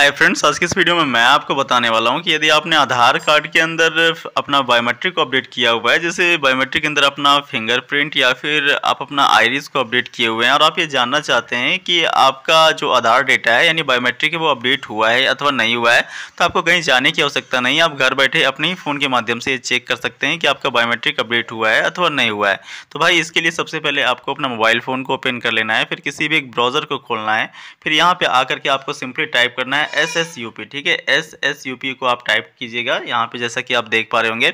Hi friends आज के इस वीडियो में मैं आपको बताने वाला हूं कि यदि आपने आधार कार्ड के अंदर अपना बायोमेट्रिक को अपडेट किया हुआ है जैसे बायोमेट्रिक के अंदर अपना फिंगरप्रिंट या फिर आप अपना आईरिस को अपडेट किए हुए हैं और आप ये जानना चाहते हैं कि आपका जो आधार डेटा है यानी बायोमेट्रिक है वो अपडेट हुआ है अथवा नहीं हुआ है तो आपको कहीं जाने की आवश्यकता नहीं आप घर बैठे अपने ही फ़ोन के माध्यम से ये चेक कर सकते हैं कि आपका बायोमेट्रिक अपडेट हुआ है अथवा नहीं हुआ है तो भाई इसके लिए सबसे पहले आपको अपना मोबाइल फ़ोन को ओपन कर लेना है फिर किसी भी एक ब्राउज़र को खोलना है फिर यहाँ पर आकर के आपको सिंपली टाइप करना है एस एस यू पी ठीक है एस एस यू पी को आप टाइप कीजिएगा यहाँ पे जैसा कि आप देख पा रहे होंगे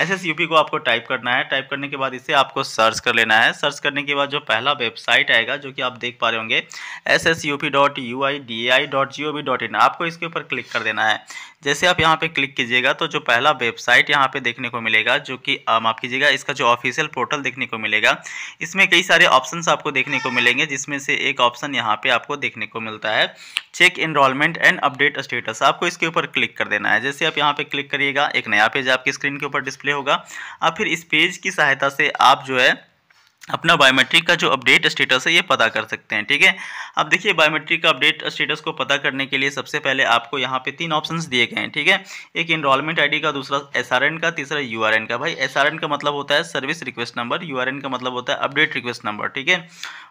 एस एस यू पी को आपको टाइप करना है टाइप करने के बाद इसे आपको सर्च कर लेना है सर्च करने के बाद जो पहला वेबसाइट आएगा जो कि आप देख पा रहे होंगे S S U P dot U I D A I dot G O V dot आपको इसके ऊपर क्लिक कर देना है जैसे आप यहाँ पे क्लिक कीजिएगा तो जो पहला वेबसाइट यहाँ पे देखने को मिलेगा जो कि माफ कीजिएगा इसका जो ऑफिशियल पोर्टल देखने को मिलेगा इसमें कई सारे ऑप्शन आपको देखने को मिलेंगे जिसमें से एक ऑप्शन यहाँ पे आपको देखने को मिलता है check enrolment and and update status आपको इसके ऊपर क्लिक कर देना है जैसे आप यहाँ पे क्लिक करिएगा एक नया पेज आपकी स्क्रीन के ऊपर डिस्प्ले होगा आप फिर इस पेज की सहायता से आप जो है अपना बायोमेट्रिक का जो अपडेट स्टेटस है ये पता कर सकते हैं ठीक है अब देखिए बायोमेट्रिक का अपडेट स्टेटस को पता करने के लिए सबसे पहले आपको यहाँ पे तीन ऑप्शंस दिए गए हैं ठीक है एक इनरोलमेंट आईडी का दूसरा एसआरएन का तीसरा यूआरएन का भाई एसआरएन का मतलब होता है सर्विस रिक्वेस्ट नंबर यू का मतलब होता है अपडेट रिक्वेस्ट नंबर ठीक है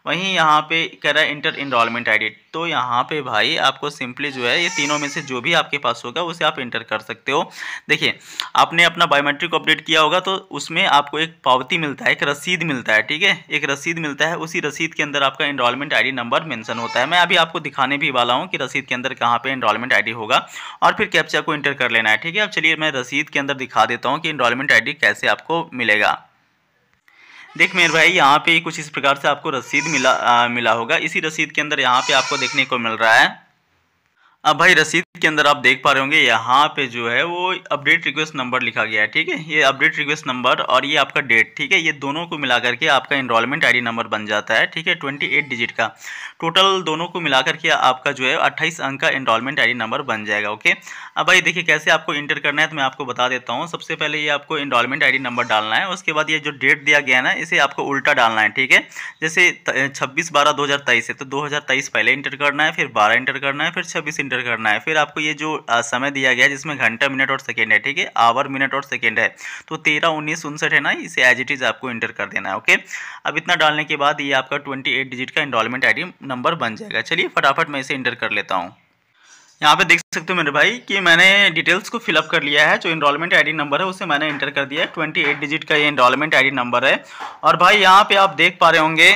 वहीं यहाँ पे कह रहा है इंटर इनरोलमेंट आई तो यहाँ पे भाई आपको सिंपली जो है ये तीनों में से जो भी आपके पास होगा उसे आप इंटर कर सकते हो देखिए आपने अपना बायोमेट्रिक अपडेट किया होगा तो उसमें आपको एक पावती मिलता है एक रसीद मिलता है ठीक ठीक है एक रसीद मिलता है उसी रसीद के अंदर आपका इनरोलमेंट आईडी नंबर मेंशन होता है मैं अभी आपको दिखाने भी वाला हूँ कि रसीद के अंदर कहाँ पे इनरोलमेंट आईडी होगा और फिर कैप्चा को इंटर कर लेना है ठीक है अब चलिए मैं रसीद के अंदर दिखा देता हूँ कि इनरोलमेंट आई कैसे आपको मिलेगा देख मेरे भाई यहाँ पे कुछ इस प्रकार से आपको रसीद मिला आ, मिला होगा इसी रसीद के अंदर यहाँ पे आपको देखने को मिल रहा है अब भाई रसीद के अंदर आप देख पा रहे होंगे यहाँ पे जो है वो अपडेट रिक्वेस्ट नंबर लिखा गया है ठीक है ये अपडेट रिक्वेस्ट नंबर और ये आपका डेट ठीक है ये दोनों को मिला करके आपका इनरोलमेंट आईडी नंबर बन जाता है ठीक है ट्वेंटी एट डिजिट का टोटल दोनों को मिला करके आपका जो है अट्ठाईस अंक का इनरोलमेंट आई नंबर बन जाएगा ओके अब भाई देखिए कैसे आपको इंटर करना है तो मैं आपको बता देता हूँ सबसे पहले ये आपको इनरोलमेंट आई नंबर डालना है उसके बाद ये जो डेट दिया गया है ना इसे आपको उल्टा डालना है ठीक है जैसे छब्बीस बारह दो है तो दो पहले इंटर करना है फिर बारह इंटर करना है फिर छब्बीस इंटर करना है फिर आपको ये जो समय दिया गया है जिसमें घंटा मिनट और सेकेंड है ठीक है आवर मिनट और सेकेंड है तो तेरह उन्नीस उनसठ है ना इसे एज इट इज़ आपको इंटर कर देना है ओके अब इतना डालने के बाद ये आपका ट्वेंटी एट डिजिट का इंडॉलमेंट आई नंबर बन जाएगा चलिए फटाफट मैं इसे इंटर कर लेता हूँ यहाँ पे देख सकते हो मेरे भाई कि मैंने डिटेल्स को फिलअप कर लिया है जो इनरोलमेंट आईडी नंबर है उसे मैंने इंटर कर दिया है ट्वेंटी एट डिजिट का ये इनरोलमेंट आईडी नंबर है और भाई यहाँ पे आप देख पा रहे होंगे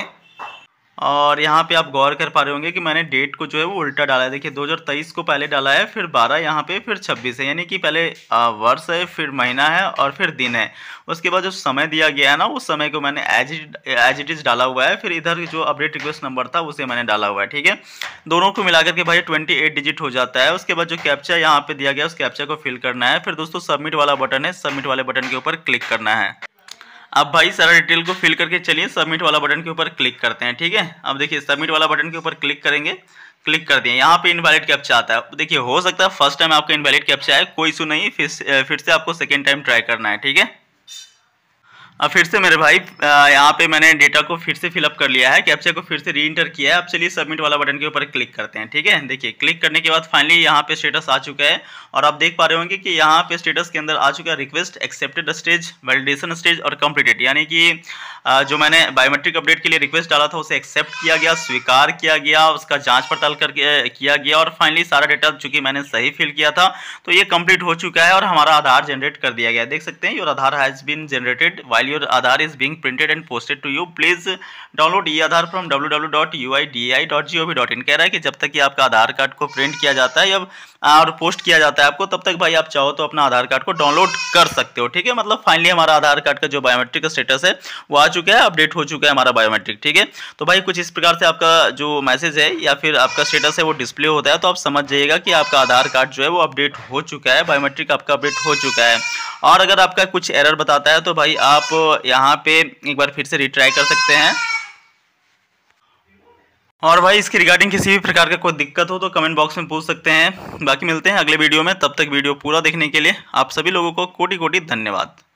और यहाँ पे आप गौर कर पा रहे होंगे कि मैंने डेट को जो है वो उल्टा डाला है देखिए 2023 को पहले डाला है फिर 12 यहाँ पे फिर 26 है यानी कि पहले वर्ष है फिर महीना है और फिर दिन है उसके बाद जो समय दिया गया है ना उस समय को मैंने एज एज इट इज़ डाला हुआ है फिर इधर जो अपडेट रिक्वेस्ट नंबर था उसे मैंने डाला हुआ है ठीक है दोनों को मिला करके भाई ट्वेंटी डिजिट हो जाता है उसके बाद जो कैप्चा यहाँ पर दिया गया उस कैप्चा को फिल करना है फिर दोस्तों सबमिट वाला बटन है सबमिट वाले बटन के ऊपर क्लिक करना है अब भाई सारा डिटेल को फिल करके चलिए सबमिट वाला बटन के ऊपर क्लिक करते हैं ठीक है अब देखिए सबमिट वाला बटन के ऊपर क्लिक करेंगे क्लिक कर दिए यहाँ पे इनवैलिड कैप्चा आता है देखिए हो सकता है फर्स्ट टाइम आपका इनवैलिड कैप्चा है कोई इशू नहीं फिर फिर से आपको सेकेंड टाइम ट्राई करना है ठीक है अब फिर से मेरे भाई यहाँ पे मैंने डेटा को फिर से फिलअप कर लिया है कैप्चा को फिर से री इंटर किया है अब चलिए सबमिट वाला बटन के ऊपर क्लिक करते हैं ठीक है देखिए क्लिक करने के बाद फाइनली यहाँ पे स्टेटस आ चुका है और आप देख पा रहे होंगे कि यहाँ पे स्टेटस के अंदर आ चुका है request accepted stage validation stage और कम्प्लीटेड यानी कि जो मैंने बायोमेट्रिक अपडेट के लिए रिक्वेस्ट डाला था उसे एक्सेप्ट किया गया स्वीकार किया गया उसका जाँच पड़ताल करके किया गया और फाइनली सारा डेटा चूंकि मैंने सही फिल किया था तो ये कंप्लीट हो चुका है और हमारा आधार जनरेट कर दिया गया देख सकते हैं your Aadhaar has been generated while while your Aadhaar is being printed and posted to you, please download e-Aadhaar from www.uidi.gov.in. कह रहा है कि जब तक कि आपका आधार कार्ड को प्रिंट किया जाता है या और पोस्ट किया जाता है आपको तब तक भाई आप चाहो तो अपना आधार कार्ड को डाउनलोड कर सकते हो ठीक है मतलब फाइनली हमारा आधार कार्ड का जो बायोमेट्रिक स्टेटस है वो आ चुका है अपडेट हो चुका है हमारा बायोमेट्रिक ठीक है तो भाई कुछ इस प्रकार से आपका जो मैसेज है या फिर आपका स्टेटस है वो डिस्प्ले होता है तो आप समझ जाइएगा कि आपका आधार कार्ड जो है वो अपडेट हो चुका है बायोमेट्रिक आपका अपडेट हो चुका है और अगर आपका कुछ एरर बताता है तो भाई आप इसको यहाँ पे एक बार फिर से रिट्राई कर सकते हैं और भाई इसके रिगार्डिंग किसी भी प्रकार का कोई दिक्कत हो तो कमेंट बॉक्स में पूछ सकते हैं बाकी मिलते हैं अगले वीडियो में तब तक वीडियो पूरा देखने के लिए आप सभी लोगों को कोटि कोटि धन्यवाद